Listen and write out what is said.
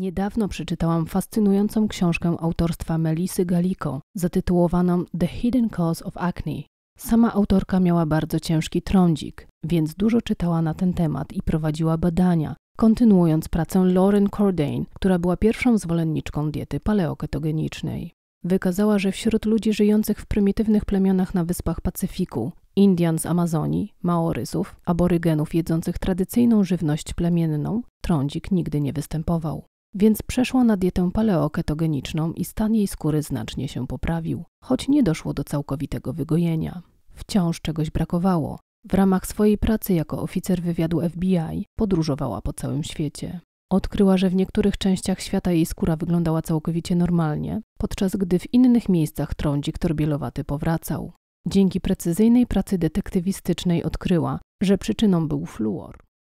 Niedawno przeczytałam fascynującą książkę autorstwa Melisy Galiko, zatytułowaną The Hidden Cause of Acne. Sama autorka miała bardzo ciężki trądzik, więc dużo czytała na ten temat i prowadziła badania, kontynuując pracę Lauren Cordain, która była pierwszą zwolenniczką diety paleoketogenicznej. Wykazała, że wśród ludzi żyjących w prymitywnych plemionach na wyspach Pacyfiku, Indian z Amazonii, Maorysów, aborygenów jedzących tradycyjną żywność plemienną, trądzik nigdy nie występował więc przeszła na dietę paleoketogeniczną i stan jej skóry znacznie się poprawił, choć nie doszło do całkowitego wygojenia. Wciąż czegoś brakowało. W ramach swojej pracy jako oficer wywiadu FBI podróżowała po całym świecie. Odkryła, że w niektórych częściach świata jej skóra wyglądała całkowicie normalnie, podczas gdy w innych miejscach trądzik torbielowaty powracał. Dzięki precyzyjnej pracy detektywistycznej odkryła, że przyczyną był fluor.